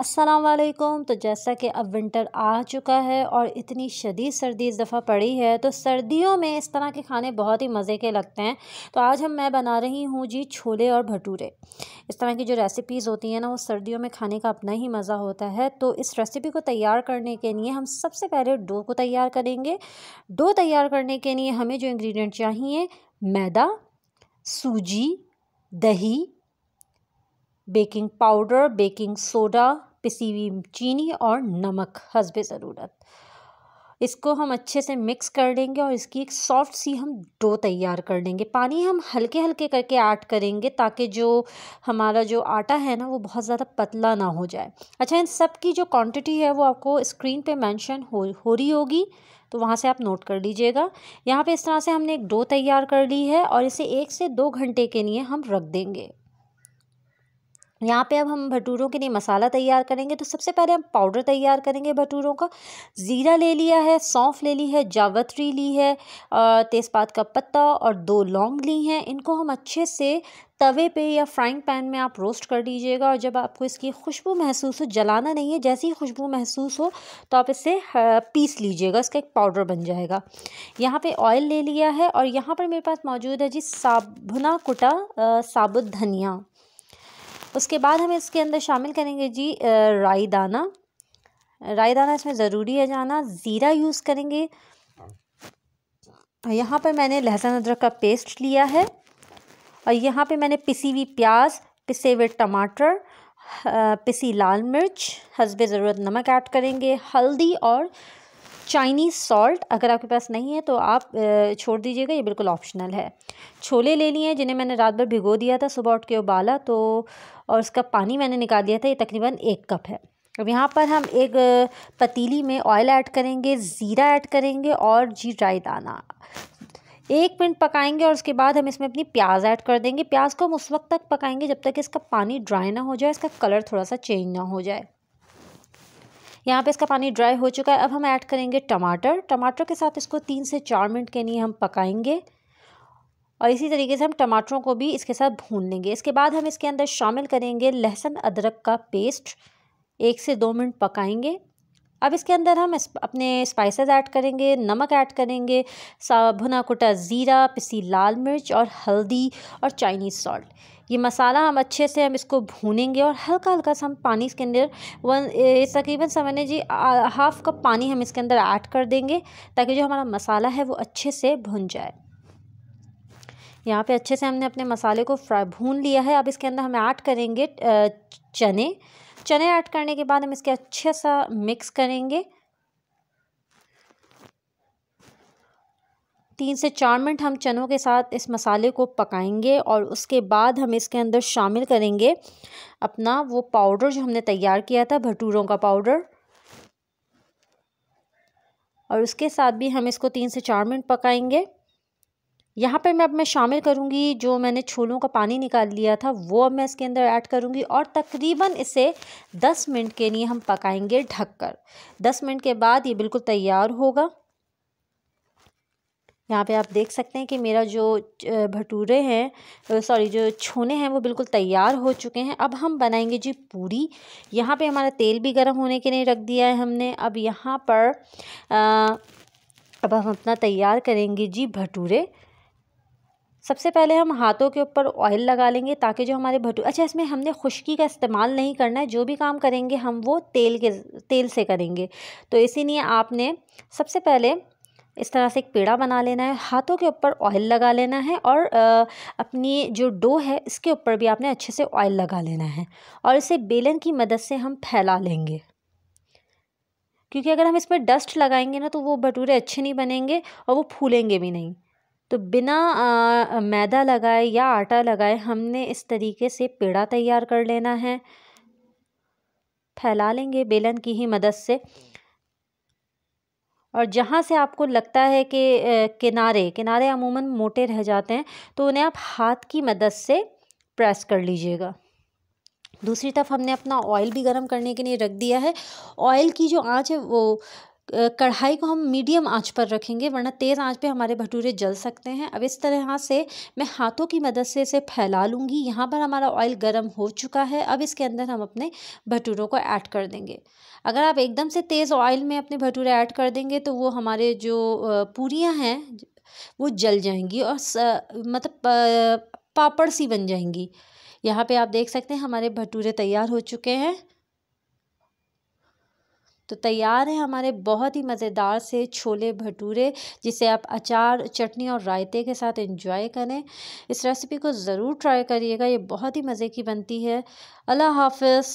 असलकुम तो जैसा कि अब विंटर आ चुका है और इतनी शदीद सर्दी इस दफ़ा पड़ी है तो सर्दियों में इस तरह के खाने बहुत ही मज़े के लगते हैं तो आज हम मैं बना रही हूँ जी छोले और भटूरे इस तरह की जो रेसिपीज़ होती हैं ना वो सर्दियों में खाने का अपना ही मज़ा होता है तो इस रेसिपी को तैयार करने के लिए हम सबसे पहले डो को तैयार करेंगे डो तैयार करने के लिए हमें जो इंग्रेडिएंट चाहिए मैदा सूजी दही बेकिंग पाउडर बेकिंग सोडा पिसी हुई चीनी और नमक हसब ज़रूरत इसको हम अच्छे से मिक्स कर लेंगे और इसकी एक सॉफ्ट सी हम डो तैयार कर लेंगे पानी हम हल्के हल्के करके ऐड करेंगे ताकि जो हमारा जो आटा है ना वो बहुत ज़्यादा पतला ना हो जाए अच्छा इन सब की जो क्वांटिटी है वो आपको स्क्रीन पे मेंशन हो हो रही होगी तो वहाँ से आप नोट कर लीजिएगा यहाँ पे इस तरह से हमने एक डो तैयार कर ली है और इसे एक से दो घंटे के लिए हम रख देंगे यहाँ पे अब हम भटूरों के लिए मसाला तैयार करेंगे तो सबसे पहले हम पाउडर तैयार करेंगे भटूरों का ज़ीरा ले लिया है सौंफ ले ली है जावत्री ली है तेज़पात का पत्ता और दो लौंग ली हैं इनको हम अच्छे से तवे पे या फ्राइंग पैन में आप रोस्ट कर दीजिएगा और जब आपको इसकी खुशबू महसूस हो जलाना नहीं है जैसी खुशबू महसूस हो तो आप इसे पीस लीजिएगा इसका एक पाउडर बन जाएगा यहाँ पे ऑयल ले लिया है और यहाँ पर मेरे पास मौजूद है जी साबुना कुटा साबुत धनिया उसके बाद हम इसके अंदर शामिल करेंगे जी राई दाना राई दाना इसमें ज़रूरी है जाना ज़ीरा यूज़ करेंगे यहाँ पर मैंने लहसुन अदरक का पेस्ट लिया है और यहाँ पे मैंने पिसी हुई प्याज पिसे हुए टमाटर पिसी लाल मिर्च हसबे ज़रूरत नमक ऐड करेंगे हल्दी और चाइनीज़ सॉल्ट अगर आपके पास नहीं है तो आप छोड़ दीजिएगा ये बिल्कुल ऑप्शनल है छोले ले लिए हैं जिन्हें मैंने रात भर भिगो दिया था सुबह उठ के उबाला तो और उसका पानी मैंने निकाल दिया था ये तकरीबन एक कप है अब यहाँ पर हम एक पतीली में ऑयल ऐड करेंगे ज़ीरा ऐड करेंगे और ड्राई दाना एक मिनट पकाएंगे और उसके बाद हम इसमें अपनी प्याज ऐड कर देंगे प्याज को हम उस वक्त तक पकाएंगे जब तक इसका पानी ड्राई ना हो जाए इसका कलर थोड़ा सा चेंज ना हो जाए यहाँ पे इसका पानी ड्राई हो चुका है अब हम ऐड करेंगे टमाटर टमाटर के साथ इसको तीन से चार मिनट के लिए हम पकाएंगे और इसी तरीके से हम टमाटरों को भी इसके साथ भून लेंगे इसके बाद हम इसके अंदर शामिल करेंगे लहसुन अदरक का पेस्ट एक से दो मिनट पकाएंगे अब इसके अंदर हम इस, अपने स्पाइसेस ऐड करेंगे नमक ऐड करेंगे भुना कुटा ज़ीरा पिसी लाल मिर्च और हल्दी और चाइनीज़ सॉल्ट ये मसाला हम अच्छे से हम इसको भूनेंगे और हल्का हल्का सा हम पानी इसके अंदर वन तकरीबन समझने जी हाफ़ कप पानी हम इसके अंदर ऐड कर देंगे ताकि जो हमारा मसाला है वो अच्छे से भुन जाए यहाँ पे अच्छे से हमने अपने मसाले को फ्राई भून लिया है अब इसके अंदर हम ऐड करेंगे चने चने ऐड करने के बाद हम इसके अच्छे सा मिक्स करेंगे तीन से चार मिनट हम चनों के साथ इस मसाले को पकाएंगे और उसके बाद हम इसके अंदर शामिल करेंगे अपना वो पाउडर जो हमने तैयार किया था भटूरों का पाउडर और उसके साथ भी हम इसको तीन से चार मिनट पकाएंगे यहाँ पर मैं अब मैं शामिल करूँगी जो मैंने छोलों का पानी निकाल लिया था वो अब मैं इसके अंदर ऐड करूँगी और तकरीबन इसे 10 मिनट के लिए हम पकाएंगे ढककर 10 मिनट के बाद ये बिल्कुल तैयार होगा यहाँ पे आप देख सकते हैं कि मेरा जो भटूरे हैं सॉरी जो छोने हैं वो बिल्कुल तैयार हो चुके हैं अब हम बनाएंगे जी पूरी यहाँ पे हमारा तेल भी गर्म होने के लिए रख दिया है हमने अब यहाँ पर आ, अब हम अपना तैयार करेंगे जी भटूरे सबसे पहले हम हाथों के ऊपर ऑयल लगा लेंगे ताकि जो हमारे भटू अच्छा इसमें हमने खुश्की का इस्तेमाल नहीं करना है जो भी काम करेंगे हम वो तेल के तेल से करेंगे तो इसीलिए आपने सबसे पहले इस तरह से एक पेड़ा बना लेना है हाथों के ऊपर ऑयल लगा लेना है और अपनी जो डो है इसके ऊपर भी आपने अच्छे से ऑयल लगा लेना है और इसे बेलन की मदद से हम फैला लेंगे क्योंकि अगर हम इस पर डस्ट लगाएंगे ना तो वो भटूरे अच्छे नहीं बनेंगे और वो फूलेंगे भी नहीं तो बिना मैदा लगाए या आटा लगाए हमने इस तरीके से पेड़ा तैयार कर लेना है फैला लेंगे बेलन की ही मदद से और जहाँ से आपको लगता है कि किनारे किनारे अमूमन मोटे रह जाते हैं तो उन्हें आप हाथ की मदद से प्रेस कर लीजिएगा दूसरी तरफ हमने अपना ऑयल भी गर्म करने के लिए रख दिया है ऑयल की जो आंच है वो कढ़ाई को हम मीडियम आंच पर रखेंगे वरना तेज़ आंच पे हमारे भटूरे जल सकते हैं अब इस तरह से मैं हाथों की मदद से इसे फैला लूँगी यहाँ पर हमारा ऑयल गर्म हो चुका है अब इसके अंदर हम अपने भटूरों को ऐड कर देंगे अगर आप एकदम से तेज़ ऑयल में अपने भटूरे ऐड कर देंगे तो वो हमारे जो पूरियाँ हैं वो जल जाएंगी और स, मतलब पापड़ सी बन जाएंगी यहाँ पे आप देख सकते हैं हमारे भटूरे तैयार हो चुके हैं तो तैयार है हमारे बहुत ही मज़ेदार से छोले भटूरे जिसे आप अचार चटनी और रायते के साथ एंजॉय करें इस रेसिपी को ज़रूर ट्राई करिएगा ये बहुत ही मज़े की बनती है अल्लाह हाफिज़